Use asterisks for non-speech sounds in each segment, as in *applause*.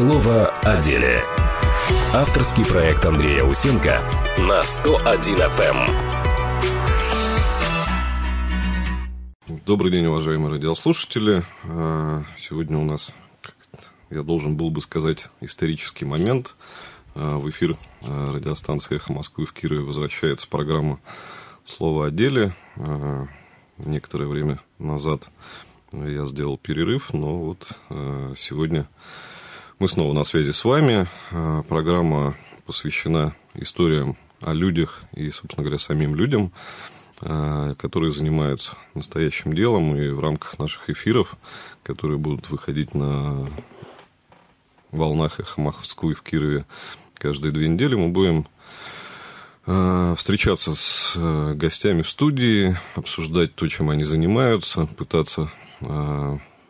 Слово о деле. Авторский проект Андрея Усенко на 101 FM. Эм. Добрый день, уважаемые радиослушатели. А, сегодня у нас, я должен был бы сказать, исторический момент. А, в эфир а, радиостанции «Эхо Москвы» в Кирове возвращается программа «Слово о деле». Некоторое время назад я сделал перерыв, но вот сегодня мы снова на связи с вами. А, программа посвящена историям о людях и, собственно говоря, самим людям, а, которые занимаются настоящим делом. И в рамках наших эфиров, которые будут выходить на волнах эхо Москвы в Кирове каждые две недели, мы будем а, встречаться с гостями в студии, обсуждать то, чем они занимаются, пытаться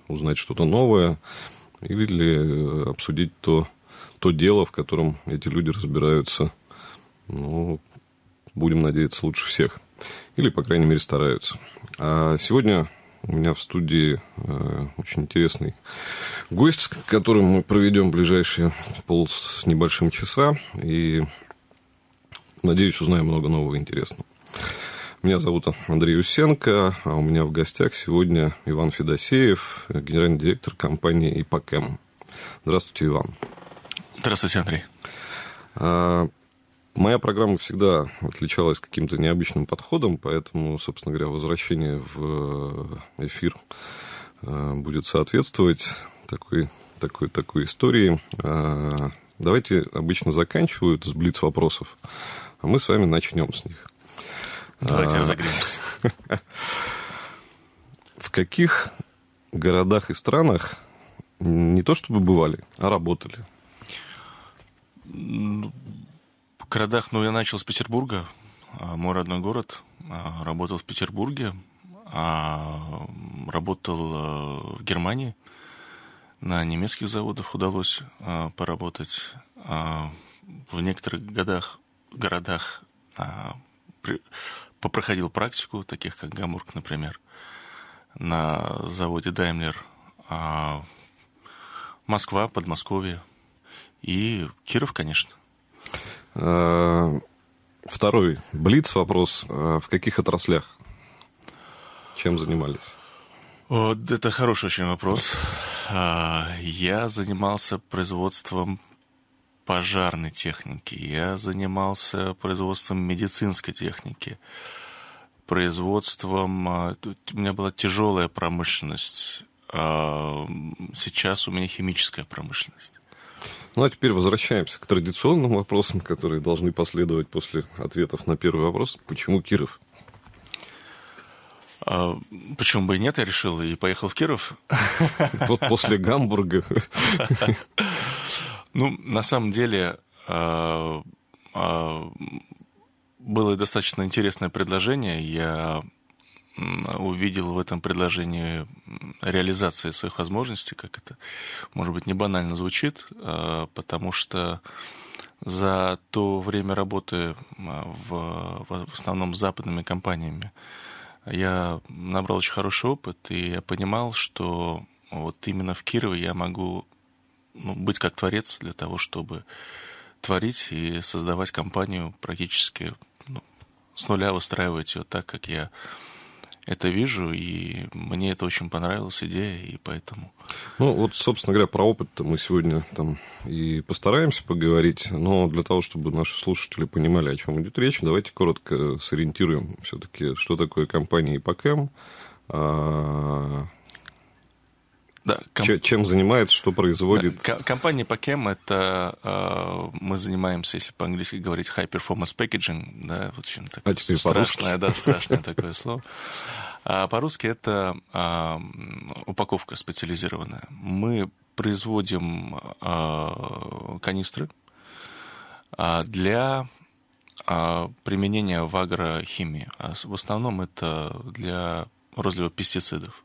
узнать что-то новое или э, обсудить то, то дело, в котором эти люди разбираются, ну, будем надеяться, лучше всех. Или, по крайней мере, стараются. А сегодня у меня в студии э, очень интересный гость, с которым мы проведем ближайшие пол с небольшим часа. И, надеюсь, узнаем много нового интересного. Меня зовут Андрей Усенко, а у меня в гостях сегодня Иван Федосеев, генеральный директор компании «Ипокэм». Здравствуйте, Иван. Здравствуйте, Андрей. А, моя программа всегда отличалась каким-то необычным подходом, поэтому, собственно говоря, возвращение в э, эфир э, будет соответствовать такой, такой, такой истории. А, давайте обычно заканчивают с блиц вопросов, а мы с вами начнем с них. Давайте а, разогнемся. *laughs* В каких городах и странах не то чтобы бывали, а работали? Ну, в городах, ну, я начал с Петербурга. А, мой родной город. А, работал в Петербурге. А, работал э, в Германии. На немецких заводах удалось поработать. В некоторых годах, городах попроходил практику, таких как Гамург, например, на заводе Даймлер, а, Москва, Подмосковье и Киров, конечно. А, второй блиц вопрос. А, в каких отраслях? Чем занимались? это хороший очень вопрос. Я занимался производством пожарной техники, я занимался производством медицинской техники, производством... А, у меня была тяжелая промышленность, а, сейчас у меня химическая промышленность. Ну а теперь возвращаемся к традиционным вопросам, которые должны последовать после ответов на первый вопрос. Почему Киров? А, почему бы и нет, я решил и поехал в Киров. Вот после Гамбурга. *laughs* Ну, на самом деле, э, э, было достаточно интересное предложение. Я увидел в этом предложении реализации своих возможностей, как это, может быть, не банально звучит, э, потому что за то время работы в, в основном с западными компаниями я набрал очень хороший опыт, и я понимал, что вот именно в Кирове я могу ну, быть как творец для того, чтобы творить и создавать компанию практически ну, с нуля выстраивать ее так, как я это вижу, и мне это очень понравилась идея, и поэтому... Ну, вот, собственно говоря, про опыт мы сегодня там и постараемся поговорить, но для того, чтобы наши слушатели понимали, о чем идет речь, давайте коротко сориентируем все-таки, что такое компания ИПАКЭМ, да, комп... Ч- чем занимается, что производит? Да, компания Pacem — это э, мы занимаемся, если по-английски говорить, high performance packaging, да, вот чем такое а страшное, да, страшное такое слово. А по-русски это э, упаковка специализированная. Мы производим э, канистры для применения в агрохимии. В основном это для розлива пестицидов.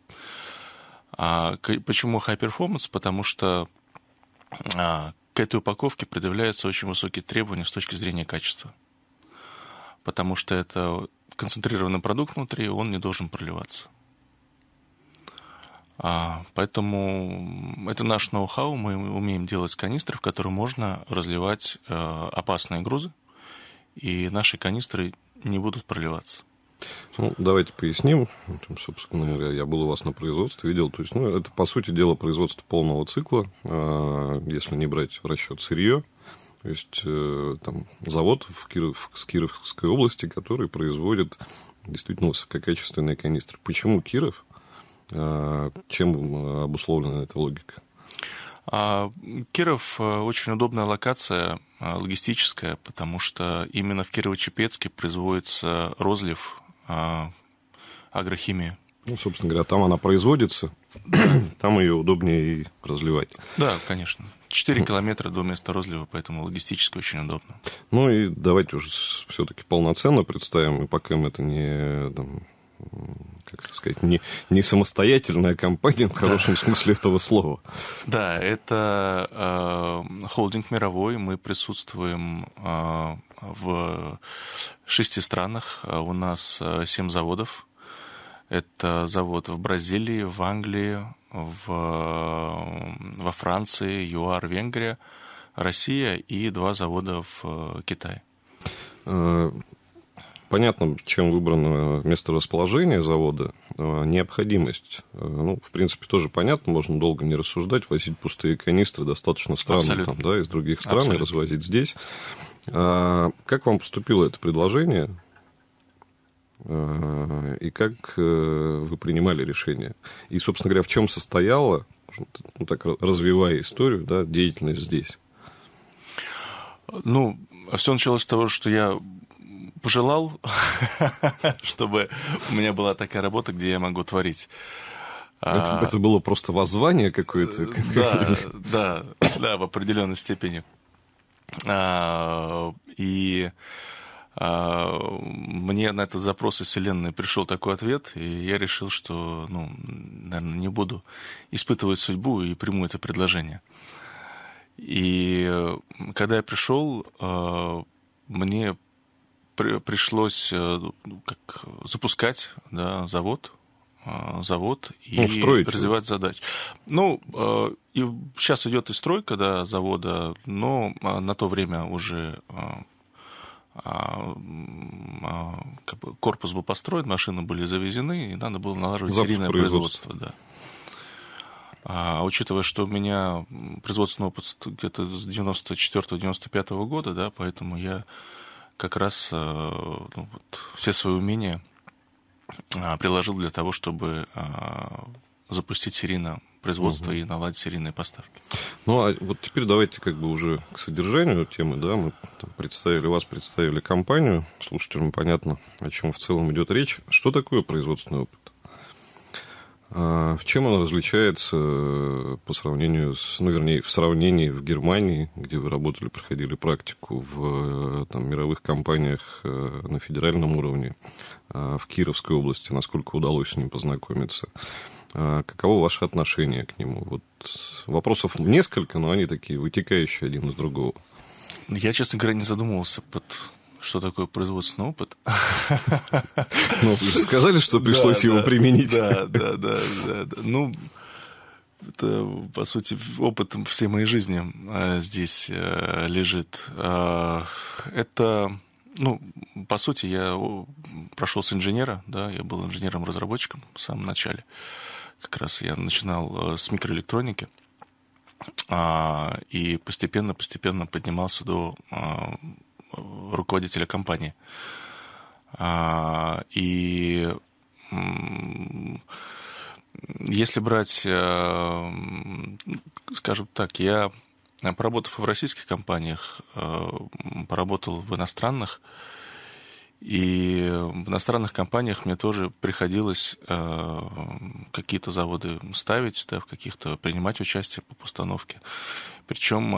А Почему high performance? Потому что а, к этой упаковке предъявляются очень высокие требования с точки зрения качества. Потому что это концентрированный продукт внутри, он не должен проливаться. А, поэтому это наш ноу-хау. Мы умеем делать канистры, в которые можно разливать э, опасные грузы, и наши канистры не будут проливаться. Ну, давайте поясним. Ну, там, собственно говоря, я был у вас на производстве, видел. То есть, ну, это, по сути дела, производство полного цикла, а, если не брать в расчет сырье. То есть, э, там, завод в Киров... с Кировской области, который производит действительно высококачественные канистры. Почему Киров? А, чем э, обусловлена эта логика? А, Киров э, очень удобная локация логистическая, потому что именно в Кирово-Чепецке производится розлив а, агрохимии. Ну, собственно говоря, там она производится, *clears throat* там ее удобнее и разливать. Да, конечно. 4 километра до места розлива, поэтому логистически очень удобно. Ну и давайте уже все-таки полноценно представим, и пока мы это не там, как сказать, не, не самостоятельная компания в хорошем да. смысле этого слова. Да, это э, холдинг мировой. Мы присутствуем э, в э, шести странах. Э, у нас э, семь заводов. Это завод в Бразилии, в Англии, в, во Франции, ЮАР, Венгрия, Россия и два завода в Китае. Понятно, чем выбрано место расположения завода. Необходимость. Ну, в принципе, тоже понятно, можно долго не рассуждать, возить пустые канистры достаточно странно там, да, из других стран Абсолютно. и развозить здесь. А как вам поступило это предложение? А, и как э, вы принимали решение? И, собственно говоря, в чем состояло, ну, так развивая историю, да, деятельность здесь? Ну, все началось с того, что я пожелал, *laughs* чтобы у меня была такая работа, где я могу творить. А, это, это было просто воззвание какое-то. Э, да, да, да, в определенной степени. А, и а, мне на этот запрос из Вселенной пришел такой ответ, и я решил, что, ну, наверное, не буду испытывать судьбу и приму это предложение. И э, когда я пришел, э, мне пришлось э, как, запускать да, завод, а, завод и ну, строить, развивать задачи. Ну, а, и сейчас идет и стройка да, завода, но а, на то время уже как бы корпус был построен, машины были завезены, и надо было налаживать Запуск серийное производство. производство да. а, учитывая, что у меня производственный опыт где-то с 94-95 года, да, поэтому я как раз э, ну, вот, все свои умения а, приложил для того, чтобы а, запустить серийное производство угу. и наладить серийные поставки. Ну, а вот теперь давайте как бы уже к содержанию темы, да, мы там представили вас, представили компанию, слушателям понятно, о чем в целом идет речь. Что такое производственный опыт? А в чем она различается э, по сравнению с, ну, вернее, в сравнении в Германии, где вы работали, проходили практику в э, там, мировых компаниях э, на федеральном уровне, а в Кировской области, насколько удалось с ним познакомиться? А каково ваше отношение к нему? Вот вопросов несколько, но они такие вытекающие один из другого. Я, честно говоря, не задумывался под что такое производственный опыт. Ну, вы же сказали, что пришлось его применить. Да, да, да, да, да. Ну, это, по сути, опыт всей моей жизни а, здесь э, лежит. А, это, ну, по сути, я прошел с инженера, да, я был инженером-разработчиком в самом начале. Как раз я начинал э, с микроэлектроники а, и постепенно-постепенно поднимался до руководителя компании. А, и если брать, э, скажем так, я, поработав в российских компаниях, э, поработал в иностранных, и в иностранных компаниях мне тоже приходилось э, какие-то заводы ставить, да, в каких-то принимать участие по постановке. Причем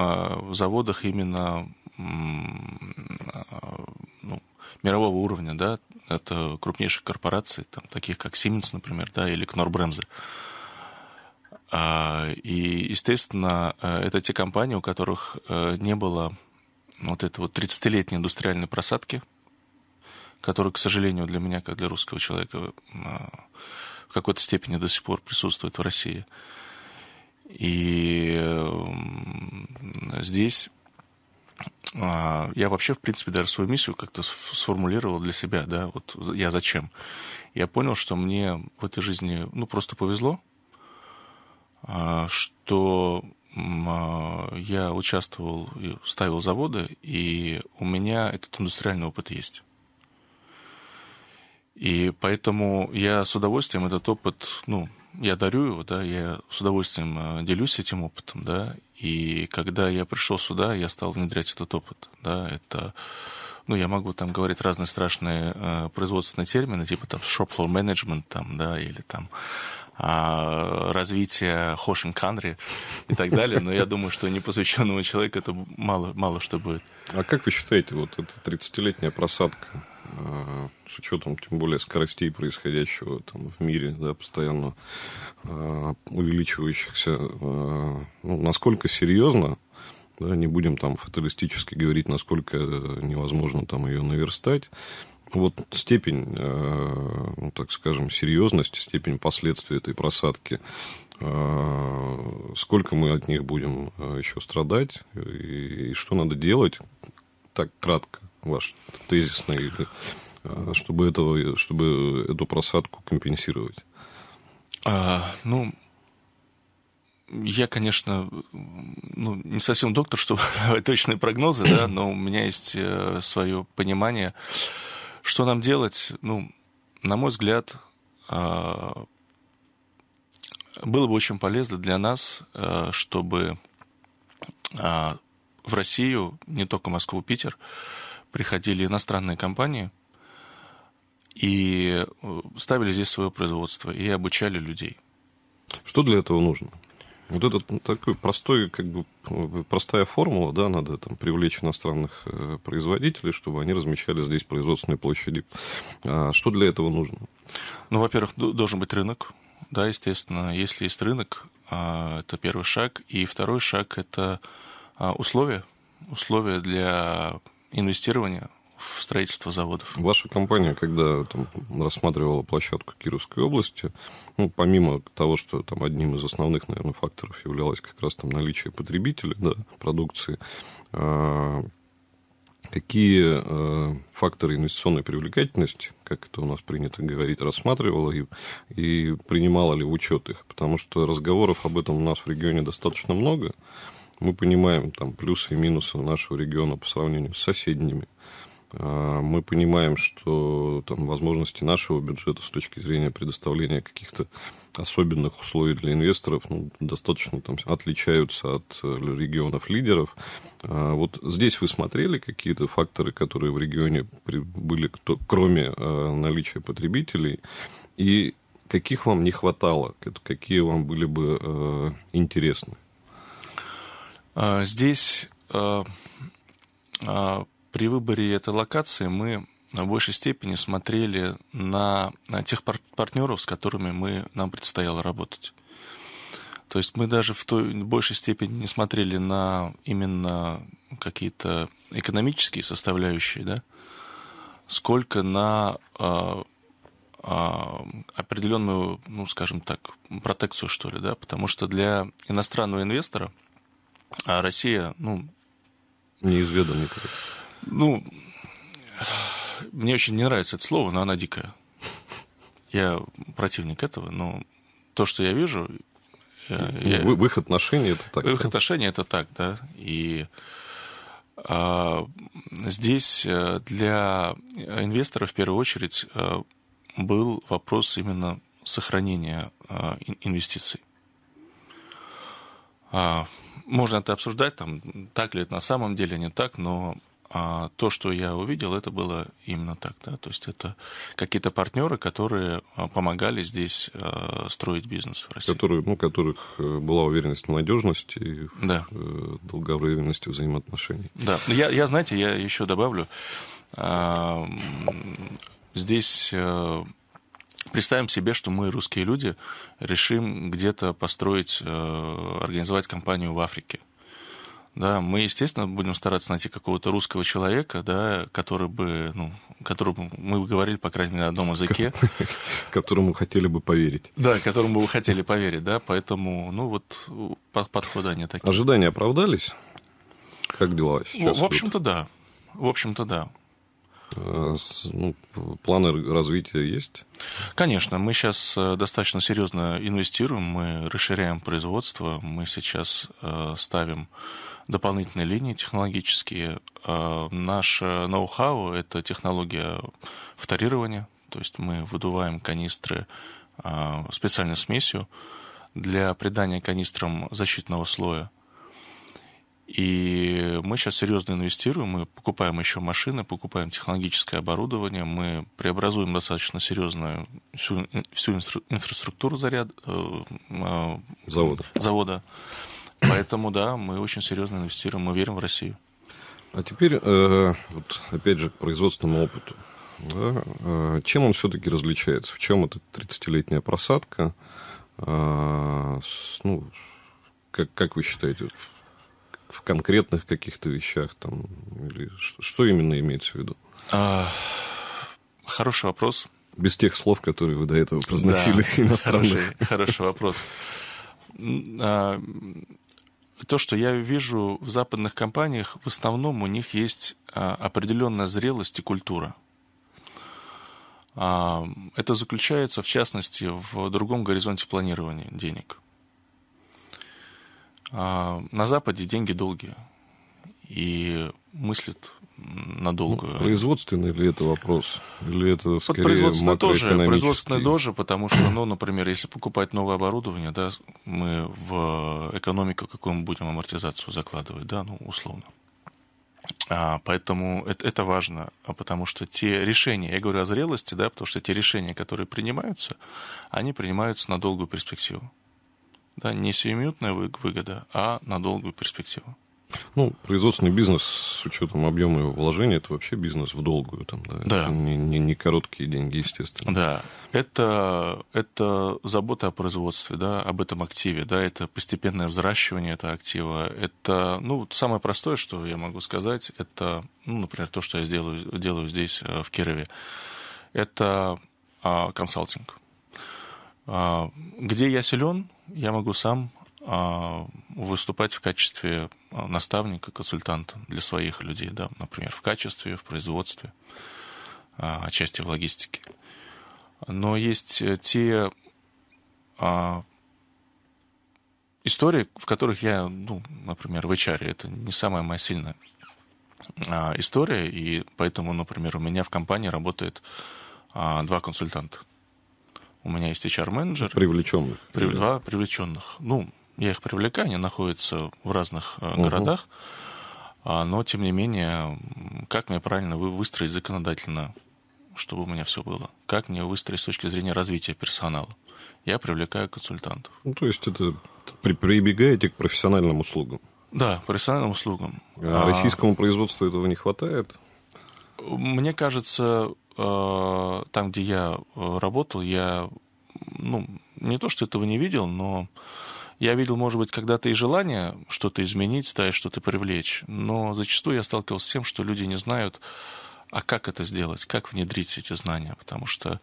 в заводах именно а, ну, мирового уровня, да, это крупнейшие корпорации, там, таких как Siemens, например, да, или Knorr-Bremse. А, и, естественно, э, это те компании, у которых э, не было вот этой вот 30-летней индустриальной просадки, которая, к сожалению, для меня, как для русского человека, а, в какой-то степени до сих пор присутствует в России. И э, здесь а, я вообще, в принципе, даже свою миссию как-то сформулировал для себя, да, вот я зачем. Я понял, что мне в этой жизни, ну, просто повезло, а, что а, я участвовал, ставил заводы, и у меня этот индустриальный опыт есть. И поэтому я с удовольствием этот опыт, ну, я дарю его, да, я с удовольствием э, делюсь этим опытом, да, и когда я пришел сюда, я стал внедрять этот опыт, да, это ну, я могу там говорить разные страшные э, производственные термины, типа там shop floor management, там, да, или там э, развитие Хошин Канри и так далее, но я *laughs* думаю, что непосвященного человека это мало, мало что будет. А как вы считаете, вот эта 30-летняя просадка, Э, с учетом, тем более, скоростей происходящего там, в мире, да, постоянно э, увеличивающихся, э, ну, насколько серьезно, да, не будем там фаталистически говорить, насколько невозможно там ее наверстать, вот степень, ну, так скажем, серьезности, степень последствий этой просадки, сколько мы от них будем еще страдать и что надо делать, так кратко, ваш тезисный, а, чтобы, этого, чтобы эту просадку компенсировать? А, ну, я, конечно, ну, не совсем доктор, чтобы *laughs* точные прогнозы, да, но у меня есть э, свое понимание, что нам делать. Ну, на мой взгляд, а, было бы очень полезно для нас, э, чтобы а, в Россию, не только Москву, Питер, приходили иностранные компании и э, ставили здесь свое производство и обучали людей. Что для этого нужно? Вот это такой простой, как бы ну, простая формула, да, надо там привлечь иностранных э, производителей, чтобы они размещали здесь производственные площади. А что для этого нужно? Ну, во-первых, должен быть рынок, да, естественно. Если есть рынок, а, это первый шаг. И второй шаг – это а, условия, условия для инвестирования в строительство заводов. Ваша компания, когда там, рассматривала площадку Кировской области, ну, помимо того, что там одним из основных, наверное, факторов являлось как раз там наличие потребителей да, продукции, а, какие а, факторы инвестиционной привлекательности, как это у нас принято говорить, рассматривала и, и принимала ли в учет их? Потому что разговоров об этом у нас в регионе достаточно много. Мы понимаем там плюсы и минусы нашего региона по сравнению с соседними. А, мы понимаем, что там возможности нашего бюджета с точки зрения предоставления каких-то особенных условий для инвесторов ну, достаточно там, отличаются от э, регионов лидеров. А, вот здесь вы смотрели какие-то факторы, которые в регионе были, кто, кроме э, наличия потребителей, и каких вам не хватало, какие вам были бы э, интересны? А, здесь а, а, при выборе этой локации мы в большей степени смотрели на тех партнеров, с которыми мы, нам предстояло работать. То есть мы даже в той в большей степени не смотрели на именно какие-то экономические составляющие, да, сколько на э, э, определенную, ну, скажем так, протекцию, что ли, да, потому что для иностранного инвестора – а Россия, ну... Неизведан никак. Ну, мне очень не нравится это слово, но она дикая. Я противник этого, но то, что я вижу... Э, ну, я... Вы, в их отношении это так. В их да? это так, да. И а, здесь э, для инвестора в первую очередь э, был вопрос именно сохранения инвестиций. А, можно это обсуждать, там, так ли это на самом деле, не так, но а то, что я увидел, это было именно так. Да? То есть это какие-то партнеры, которые а, помогали здесь а, строить бизнес в России. Которые, ну, которых э, была уверенность в надежности и да. в э, долговременности взаимоотношений. Да. Я, я, знаете, я еще добавлю, здесь э, Представим себе, что мы, русские люди, решим где-то построить, э, организовать компанию в Африке. Да, мы, естественно, будем стараться найти какого-то русского человека, да, который бы, ну, которому мы бы говорили, по крайней мере, на одном языке. *laughs* Которому хотели бы поверить. Да, которому бы хотели поверить, да, поэтому, ну, вот подходы они такие. Ожидания оправдались? Как дела сейчас? В общем-то, да. В общем-то, да. Э, ну, планы развития есть? Конечно, мы сейчас э, достаточно серьезно инвестируем, мы расширяем производство, мы сейчас э, ставим дополнительные линии технологические. Наше ноу-хау – это технология вторирования, то есть мы выдуваем канистры специальной смесью для придания канистрам защитного слоя и мы сейчас серьезно инвестируем, мы покупаем еще машины, покупаем технологическое оборудование, мы преобразуем достаточно серьезно всю, всю инфраструктуру заряд, э, э, завода. завода. Поэтому, да, мы очень серьезно инвестируем, мы верим в Россию. А теперь, э, вот, опять же, к производственному опыту. Да? Э, чем он все-таки различается? В чем эта 30-летняя просадка? Э, с, ну, как, как вы считаете, в конкретных каких-то вещах там или что, что именно имеется в виду? А, хороший вопрос. Без тех слов, которые вы до этого произносили да, *laughs* иностранных. Хороший, хороший вопрос. А, то, что я вижу в западных компаниях, в основном у них есть а, определенная зрелость и культура. А, это заключается, в частности, в другом горизонте планирования денег. А, на Западе деньги долгие и мыслят надолго. Ну, производственный ли это вопрос? Или это скорее вот производственный тоже, производственный тоже, потому что, ну, например, если покупать новое оборудование, да, мы в э, экономику какую мы будем амортизацию закладывать, да, ну, условно. А, поэтому это, это важно, а потому что те решения, я говорю о зрелости, да, потому что те решения, которые принимаются, они принимаются на долгую перспективу. Да, не сиюминутная выгода, а на долгую перспективу. Ну, производственный бизнес с учетом объема его вложений, это вообще бизнес в долгую. Там, да? Да. Это не, не, не короткие деньги, естественно. Да. Это, это забота о производстве, да, об этом активе, да, это постепенное взращивание этого актива. Это, ну, самое простое, что я могу сказать, это, ну, например, то, что я сделаю, делаю здесь, э, в Кирове. Это а, консалтинг. А, где я силен, я могу сам а, выступать в качестве а, наставника, консультанта для своих людей, да, например, в качестве, в производстве, а, отчасти в логистике. Но есть э, те истории, в которых я, ну, например, в HR, это не самая моя сильная история, и поэтому, например, у меня в компании работает два консультанта – у меня есть HR-менеджер. Привлеченных. Прив... Два привлеченных. Ну, я их привлекаю, они находятся в разных угу. городах. А, но, тем не менее, как мне правильно выстроить законодательно, чтобы у меня все было? Как мне выстроить с точки зрения развития персонала? Я привлекаю консультантов. Ну, то есть это прибегаете к профессиональным услугам? Да, профессиональным услугам. А, а российскому производству этого не хватает? Мне кажется, Э, там, где я э, работал, я, ну, не то, что этого не видел, но я видел, может быть, когда-то и желание что-то изменить, да, и что-то привлечь, но зачастую я сталкивался с тем, что люди не знают, а как это сделать, как внедрить эти знания, потому что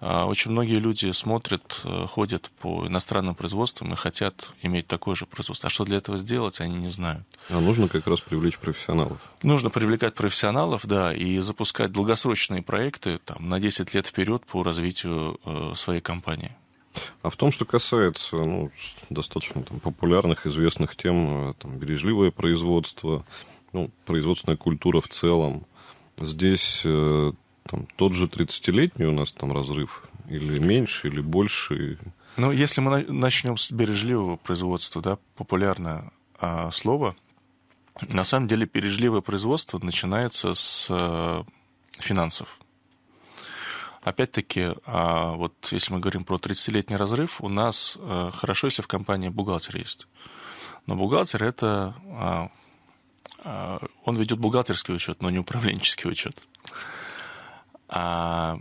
а, очень многие люди смотрят, э, ходят по иностранным производствам и хотят иметь такое же производство. А что для этого сделать, они не знают. А нужно как раз привлечь профессионалов. Нужно привлекать профессионалов, да, и запускать долгосрочные проекты там, на 10 лет вперед по развитию э, своей компании. А в том, что касается ну, достаточно там, популярных, известных тем, э, там, бережливое производство, ну, производственная культура в целом, Здесь э, там, тот же 30-летний у нас там разрыв, или меньше, или больше. Ну, если мы начнем с бережливого производства, да, популярное а, слово, на самом деле бережливое производство начинается с а, финансов. Опять-таки, а, вот если мы говорим про 30-летний разрыв, у нас а, хорошо, если в компании бухгалтер есть. Но бухгалтер это а, а, он ведет бухгалтерский учет, но не управленческий учет. А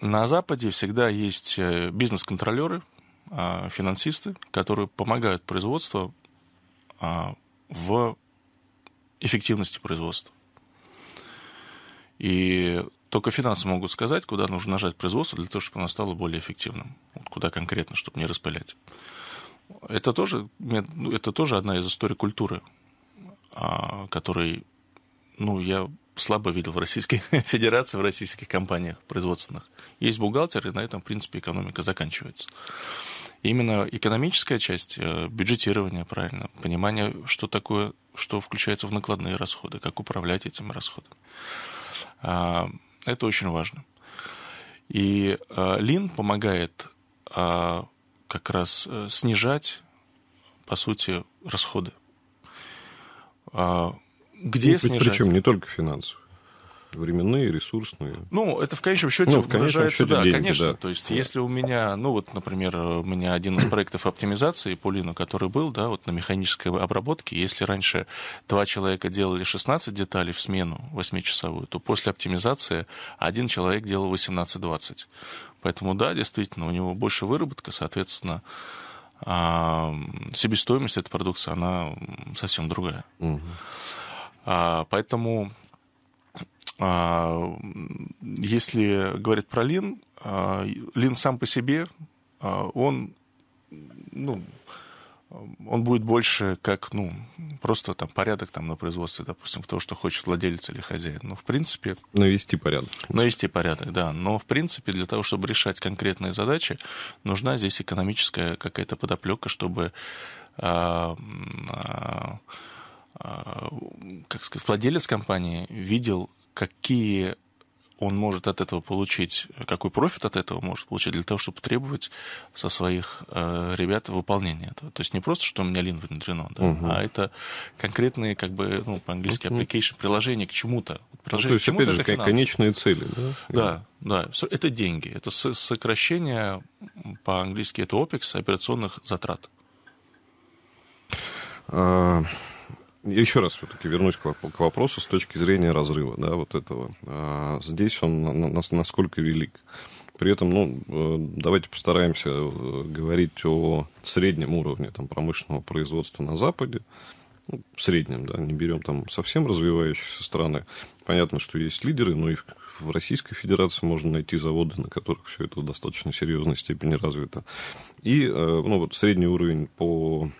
на Западе всегда есть э, бизнес-контролеры, а, финансисты, которые помогают производству а, в эффективности производства. И только финансы могут сказать, куда нужно нажать производство для того, чтобы оно стало более эффективным. Куда конкретно, чтобы не распылять. Это тоже, ну, это тоже одна из историй культуры. А, который, ну, я слабо видел в Российской *laughs* Федерации, в российских компаниях производственных. Есть бухгалтер, и на этом, в принципе, экономика заканчивается. Именно экономическая часть, э, бюджетирование, правильно, понимание, что такое, что включается в накладные расходы, как управлять этими расходами. А, это очень важно. И э, Лин помогает а, как раз э, снижать, по сути, расходы а где ну, снижать? Причем не только финансовые временные, ресурсные. Ну, это в конечном счете ну, в конечном счете да, деньги, конечно. Да. То есть, если у меня, ну вот, например, у меня один из проектов оптимизации полину, который был, да, вот на механической обработке, если раньше два человека делали 16 деталей в смену 8-часовую, то после оптимизации один человек делал 18-20. Поэтому, да, действительно, у него больше выработка, соответственно, а себестоимость этой продукции, она совсем другая. Угу. А, поэтому, а, если говорить про лин, а, лин сам по себе, а, он ну, он будет больше как, ну, просто там порядок там на производстве, допустим, то, что хочет владелец или хозяин. Но, в принципе... Навести порядок. Навести порядок, да. Но, в принципе, для того, чтобы решать конкретные задачи, нужна здесь экономическая какая-то подоплека, чтобы а, а, а, как сказать, владелец компании видел, какие он может от этого получить, какой профит от этого может получить, для того, чтобы требовать со своих э, ребят выполнения этого. То есть не просто, что у меня лин внедрено, да, угу. а это конкретные, как бы, ну, по-английски, application, приложение к чему-то. Приложение ну, то есть, к опять же, это финансы. конечные цели, да? Да, да, это деньги. Это сокращение, по-английски это OPEX, операционных затрат. А я еще раз все-таки вернусь к, вопросу с точки зрения разрыва, да, вот этого. А, здесь он нас насколько велик. При этом, ну, э, давайте постараемся э, говорить о среднем уровне там, промышленного производства на Западе, ну, среднем, да, не берем там совсем развивающиеся страны. Понятно, что есть лидеры, но и в Российской Федерации можно найти заводы, на которых все это в достаточно серьезной степени развито. И, э, ну, вот средний уровень по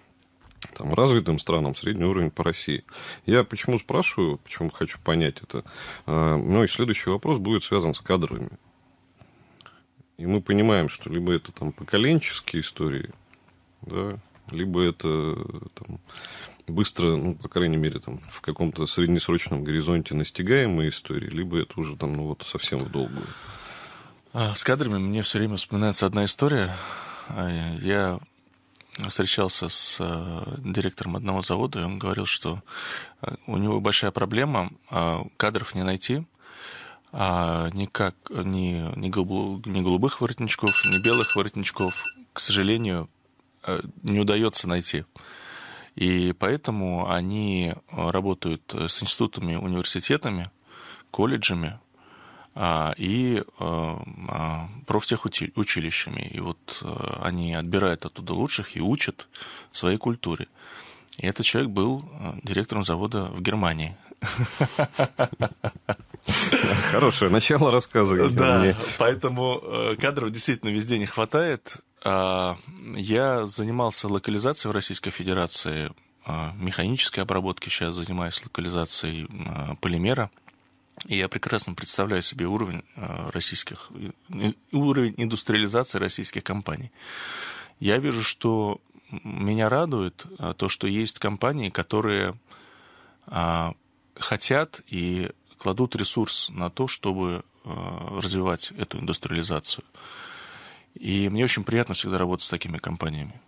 там, развитым странам средний уровень по России. Я почему спрашиваю, почему хочу понять это? А, ну и следующий вопрос будет связан с кадрами. И мы понимаем, что либо это там поколенческие истории, да, либо это там, быстро, ну, по крайней мере, там, в каком-то среднесрочном горизонте настигаемые истории, либо это уже там, ну, вот совсем в долгую. А, с кадрами мне все время вспоминается одна история. А, я встречался с э, директором одного завода, и он говорил, что э, у него большая проблема э, кадров не найти, а никак ни, ни, голубых воротничков, ни белых воротничков, к сожалению, не удается найти. И поэтому они работают с институтами, университетами, колледжами, а, и э, а, профтехучилищами. И вот э, они отбирают оттуда лучших и учат своей культуре. И этот человек был э, директором завода в Германии. Хорошее начало рассказа. Да, поэтому кадров действительно везде не хватает. А, я занимался локализацией в Российской Федерации, механической обработки, сейчас занимаюсь локализацией полимера – и я прекрасно представляю себе уровень э, российских, уровень индустриализации российских компаний. Я вижу, что меня радует э, то, что есть компании, которые э, хотят и кладут ресурс на то, чтобы развивать эту индустриализацию. И мне очень приятно всегда работать с такими компаниями.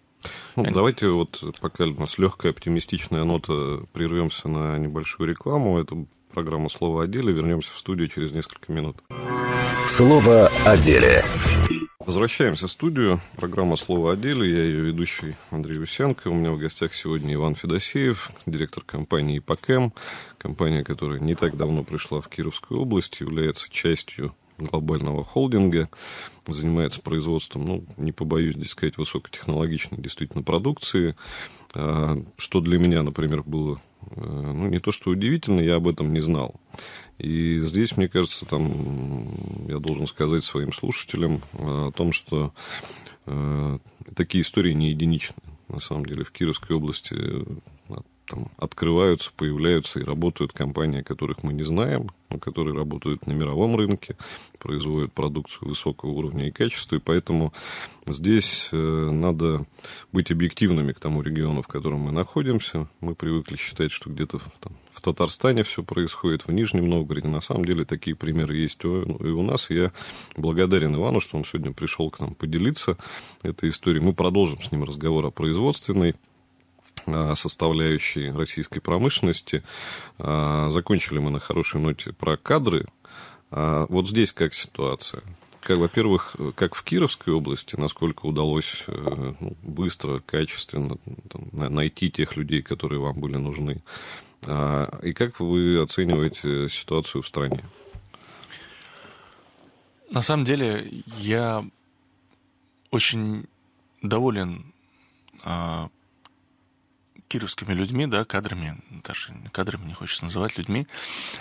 Ну, Они... давайте вот пока у нас легкая оптимистичная нота, прервемся на небольшую рекламу. Это программу «Слово о деле». Вернемся в студию через несколько минут. Слово о деле. Возвращаемся в студию. Программа «Слово о деле». Я ее ведущий Андрей Усенко. У меня в гостях сегодня Иван Федосеев, директор компании «Ипокэм». Компания, которая не так давно пришла в Кировскую область, является частью глобального холдинга, занимается производством, ну, не побоюсь здесь сказать, высокотехнологичной действительно продукции, а, что для меня, например, было Э, ну, не то что удивительно, я об этом не знал. И здесь, мне кажется, там я должен сказать своим слушателям э, о том, что э, такие истории не единичны. На самом деле в Кировской области э, там открываются, появляются и работают компании, которых мы не знаем, но которые работают на мировом рынке, производят продукцию высокого уровня и качества, и поэтому здесь э, надо быть объективными к тому региону, в котором мы находимся. Мы привыкли считать, что где-то в Татарстане все происходит, в Нижнем Новгороде. На самом деле такие примеры есть ну, и у нас. Я благодарен Ивану, что он сегодня пришел к нам поделиться этой историей. Мы продолжим с ним разговор о производственной Э, составляющей российской промышленности. Э, закончили мы на хорошей ноте про кадры. Э, вот здесь как ситуация? Как, во-первых, как в Кировской области, насколько удалось ну, быстро, качественно там, найти тех людей, которые вам были нужны. И как вы оцениваете ситуацию в стране? На самом деле я очень доволен кировскими людьми, да, кадрами, даже кадрами не хочется называть, людьми.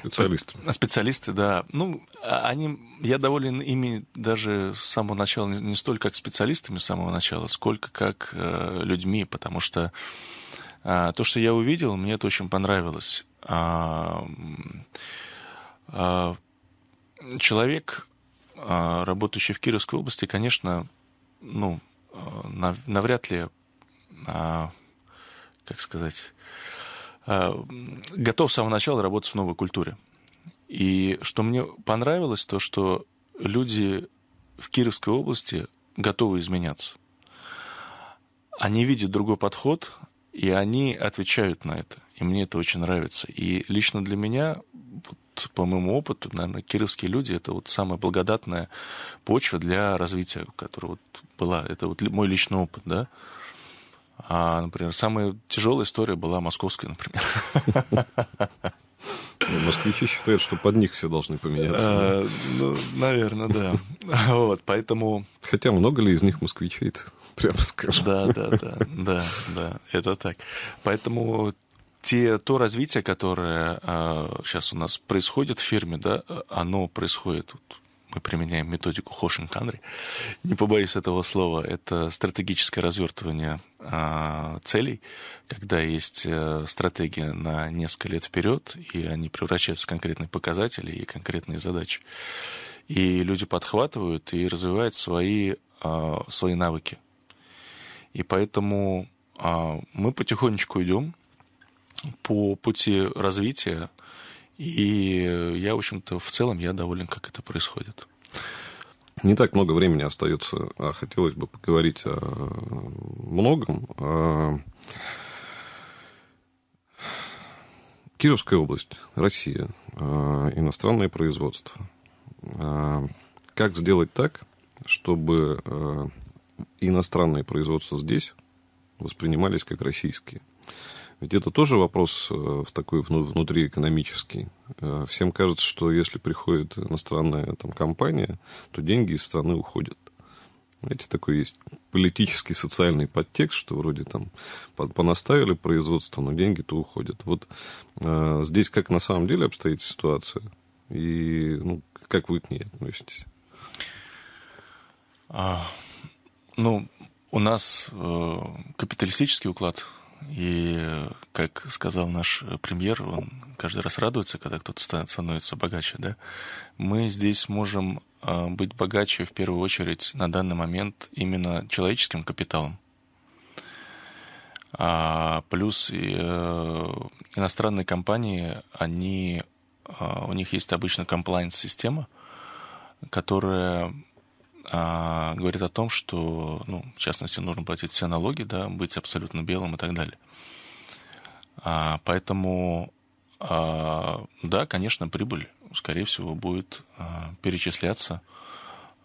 Специалисты. Специалисты, да. Ну, а они, я доволен ими даже с самого начала, не столько как специалистами с самого начала, сколько как э, людьми, потому что э, то, что я увидел, мне это очень понравилось. А, а, человек, а, работающий в Кировской области, конечно, ну, э, нав навряд ли а, как сказать, э, готов с самого начала работать в новой культуре. И что мне понравилось, то что люди в Кировской области готовы изменяться. Они видят другой подход, и они отвечают на это. И мне это очень нравится. И лично для меня, вот, по моему опыту, наверное, кировские люди это вот самая благодатная почва для развития, которая вот была. Это вот мой личный опыт, да. А, например, самая тяжелая история была московская, например. Ну, москвичи считают, что под них все должны поменяться. Э, ну, наверное, да. Вот, поэтому... Хотя много ли из них москвичей прямо скажем. Да, да, да, да, да, это так. Поэтому те, то развитие, которое сейчас э, у нас происходит в фирме, да, оно происходит мы применяем методику Хошин Канри. Не побоюсь этого слова. Это стратегическое развертывание а, целей, когда есть э, стратегия на несколько лет вперед, и они превращаются в конкретные показатели и конкретные задачи. И люди подхватывают и развивают свои, а, свои навыки. И поэтому а, мы потихонечку идем по пути развития, и я, в общем-то, в целом я доволен, как это происходит. Не так много времени остается, а хотелось бы поговорить о многом. А, Кировская область, Россия, а, иностранное производство. А, как сделать так, чтобы иностранные производства здесь воспринимались как российские? Ведь это тоже вопрос э, в такой внутриэкономический. Э, всем кажется, что если приходит иностранная там, компания, то деньги из страны уходят. Знаете, такой есть политический, социальный подтекст, что вроде там понаставили производство, но деньги-то уходят. Вот э, здесь как на самом деле обстоит ситуация? И ну, как вы к ней относитесь? А, ну, у нас э, капиталистический уклад и, как сказал наш премьер, он каждый раз радуется, когда кто-то становится богаче, да? Мы здесь можем а, быть богаче в первую очередь на данный момент именно человеческим капиталом. А плюс э, иностранные компании, они, а, у них есть обычно комплайнс-система, которая а, говорит о том, что, ну, в частности, нужно платить все налоги, да, быть абсолютно белым и так далее. А, поэтому, а, да, конечно, прибыль, скорее всего, будет а, перечисляться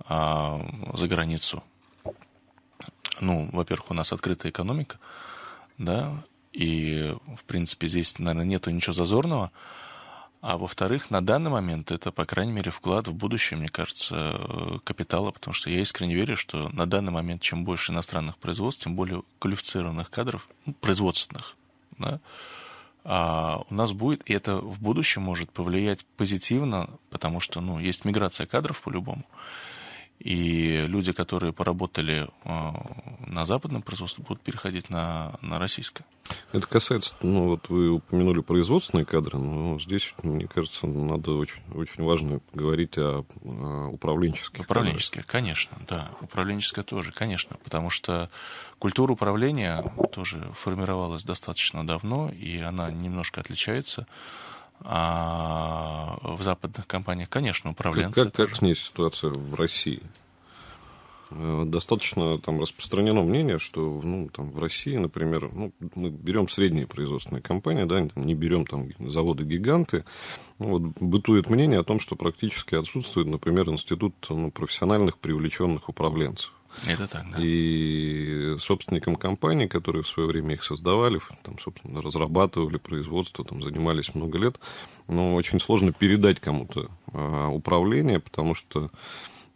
а, за границу. Ну, во-первых, у нас открытая экономика, да, и, в принципе, здесь, наверное, нету ничего зазорного. А во-вторых, на данный момент это, по крайней мере, вклад в будущее, мне кажется, э, капитала, потому что я искренне верю, что на данный момент чем больше иностранных производств, тем более квалифицированных кадров, ну, производственных, да, а у нас будет, и это в будущем может повлиять позитивно, потому что, ну, есть миграция кадров по-любому, и люди, которые поработали э, на западном производстве, будут переходить на, на российское. Это касается, ну вот вы упомянули производственные кадры, но здесь, мне кажется, надо очень, очень важно говорить о, о управленческих. Управленческие, конечно, да. Управленческое тоже, конечно, потому что культура управления тоже формировалась достаточно давно, и она немножко отличается а в западных компаниях, конечно, управленцы. Как, как, как с ней ситуация в России? Э, достаточно там распространено мнение, что ну, там, в России, например, ну, мы берем средние производственные компании, да, не берем там заводы-гиганты, ну, вот, бытует мнение о том, что практически отсутствует, например, институт ну, профессиональных привлеченных управленцев. Это так, да. И собственникам компаний, которые в свое время их создавали, там, собственно, разрабатывали производство, там, занимались много лет, но ну, очень сложно передать кому-то а, управление, потому что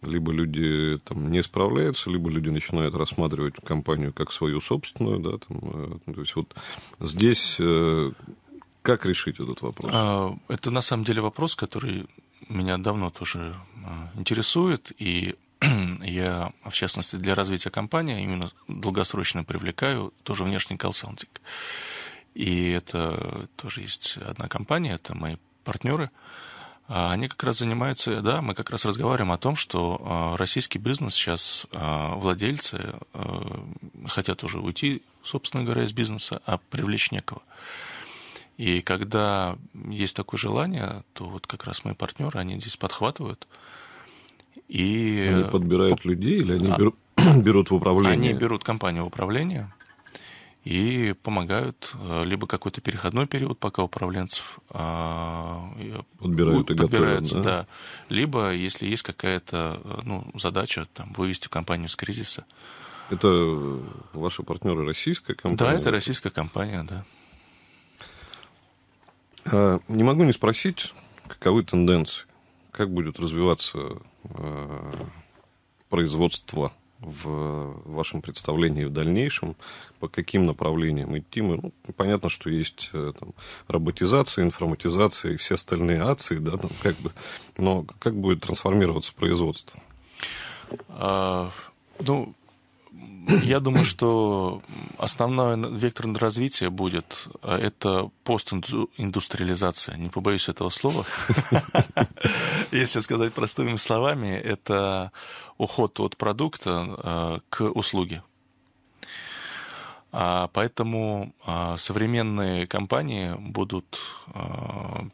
либо люди там не справляются, либо люди начинают рассматривать компанию как свою собственную, да, там, э, ну, то есть вот здесь э, как решить этот вопрос? А, это на самом деле вопрос, который меня давно тоже а, интересует, и *clears throat* я, в частности, для развития компании именно долгосрочно привлекаю тоже внешний колл И это тоже есть одна компания, это мои партнеры. А они как раз занимаются, да, мы как раз разговариваем о том, что а, российский бизнес сейчас а, владельцы хотят уже уйти, собственно говоря, из бизнеса, а привлечь некого. И когда есть такое желание, то вот как раз мои партнеры, они здесь подхватывают. И... Они э, подбирают людей или они а... берут, *clears throat* берут в управление? Они берут компанию в управление и помогают э, либо какой-то переходной период, пока управленцев э, подбирают и подбираются, готовят, да? да, либо если есть какая-то ну, задача там вывести компанию из кризиса. Это ваши партнеры российская компания? Да, это российская компания, да. А, не могу не спросить, каковы тенденции как будет развиваться э, производство в вашем представлении в дальнейшем, по каким направлениям идти мы. Ну, понятно, что есть э, там, роботизация, информатизация и все остальные ации, да, там как бы. Но как будет трансформироваться производство? А, ну, я думаю, что основной вектор развития будет э, это постиндустриализация. Не побоюсь этого слова. *laughs* Если сказать простыми словами, это уход от продукта э, к услуге. А, поэтому а, современные компании будут э,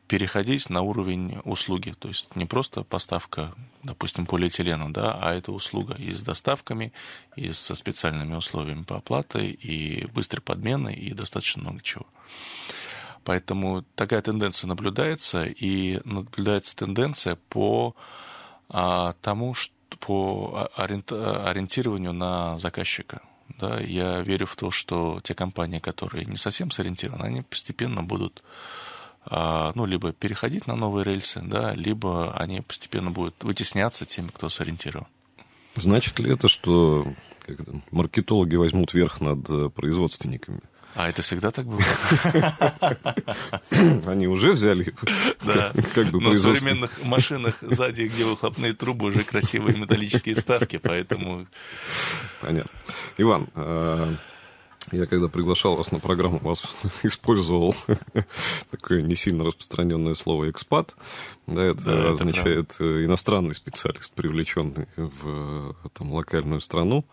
переходить на уровень услуги. То есть не просто поставка, допустим, полиэтилена, да, а это услуга и с доставками, и со специальными условиями по оплате, и быстрой подмены, и достаточно много чего. Поэтому такая тенденция наблюдается, и наблюдается тенденция по а, тому, что по ориентированию на заказчика. Да, я верю в то, что те компании, которые не совсем сориентированы, они постепенно будут а, ну, либо переходить на новые рельсы, да, либо они постепенно будут вытесняться теми, кто сориентирован. Значит ли это, что маркетологи возьмут верх над э, производственниками? А это всегда так было? *laughs* Они уже взяли да. как бы На современных машинах сзади, где выхлопные трубы, уже красивые металлические вставки, поэтому... Понятно. Иван, э, я когда приглашал вас на программу, вас *laughs* использовал *laughs* такое не сильно распространенное слово «экспат». Да, это да, означает это иностранный специалист, привлеченный в э, там, локальную страну.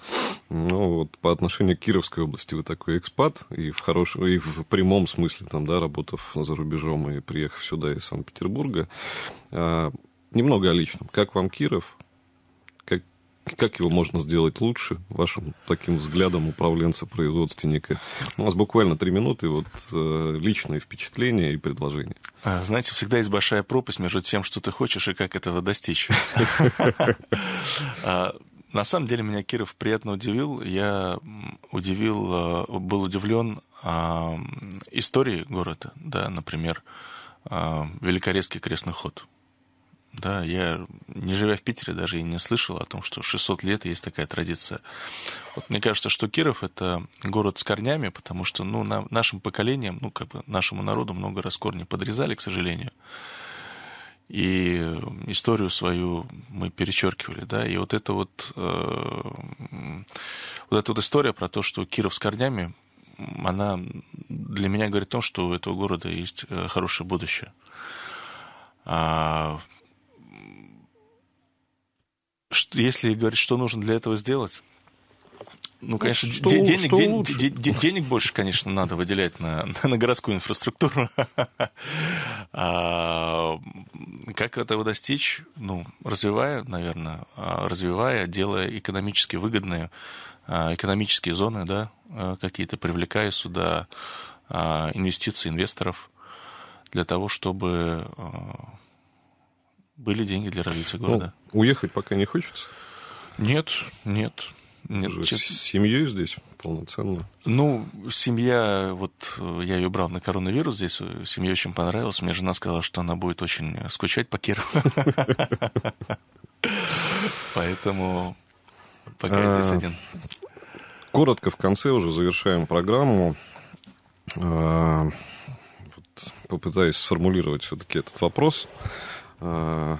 Ну, вот по отношению к Кировской области вы такой экспат, и в, хорошем, и в прямом смысле, там, да, работав за рубежом и приехав сюда из Санкт-Петербурга. А, немного о личном. Как вам Киров? как его можно сделать лучше, вашим таким взглядом управленца-производственника? Ну, у нас буквально три минуты, вот э, личные впечатления и предложения. А, знаете, всегда есть большая пропасть между тем, что ты хочешь и как этого достичь. *laughs* А, на самом деле меня Киров приятно удивил. Я удивил, э, был удивлен а, историей города, да, например, Великорецкий крестный ход да, я, не живя в Питере, даже и не слышал о том, что 600 лет есть такая традиция. Вот мне кажется, что Киров — это город с корнями, потому что ну, нам, нашим поколением, ну, как бы нашему народу много раз корни подрезали, к сожалению. И историю свою мы перечеркивали, да, и вот это вот, э, вот эта вот история про то, что Киров с корнями, она для меня говорит о том, что у этого города есть э, хорошее будущее. А что, если говорить, что нужно для этого сделать, ну, ну конечно, что, денег, что ден- де- денег больше, конечно, надо выделять на, на, *laughs* на городскую инфраструктуру. *laughs* а, как этого достичь? Ну, развивая, наверное, а, развивая, делая экономически выгодные а, экономические зоны, да, а, какие-то, привлекая сюда инвестиции инвесторов для того, чтобы были деньги для развития ну, города. Ну, уехать пока не хочется? Нет, нет. Нет, же честно. с семьей здесь полноценно. Ну, семья, вот я ее брал на коронавирус здесь, э, Семье очень понравилось? Мне жена сказала, что она будет очень э, скучать по Киру. *laughs* Поэтому пока я здесь а, один. Коротко в конце уже завершаем программу. А, попытаюсь сформулировать все-таки этот вопрос. А,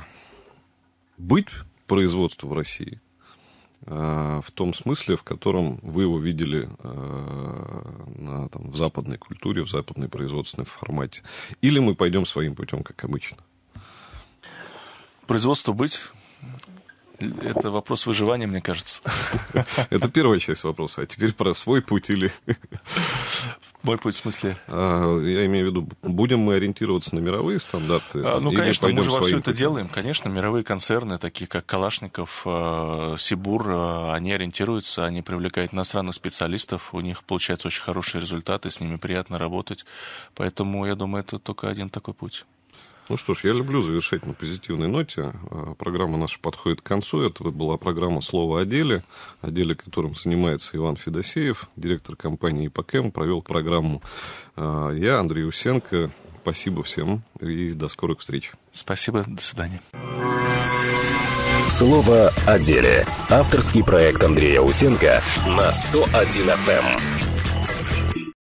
быть производства в России а, в том смысле, в котором вы его видели а, на, там, в западной культуре, в западной производственной формате. Или мы пойдем своим путем, как обычно? Производство быть это вопрос выживания, мне кажется. *laughs* Это первая часть вопроса. А теперь про свой путь или путь, в смысле? А, я имею в виду, будем мы ориентироваться на мировые стандарты? А, ну, конечно, мы же во все это делаем. Конечно, мировые концерны, такие как Калашников, э, Сибур, э, они ориентируются, они привлекают иностранных специалистов, у них получаются очень хорошие результаты, с ними приятно работать. Поэтому, я думаю, это только один такой путь. Ну что ж, я люблю завершать на позитивной ноте. А, программа наша подходит к концу. Это была программа «Слово о деле», о деле, которым занимается Иван Федосеев, директор компании «Ипокэм». Провел программу а, я, Андрей Усенко. Спасибо всем и до скорых встреч. Спасибо, до свидания. «Слово о деле». Авторский проект Андрея Усенко на 101 FM.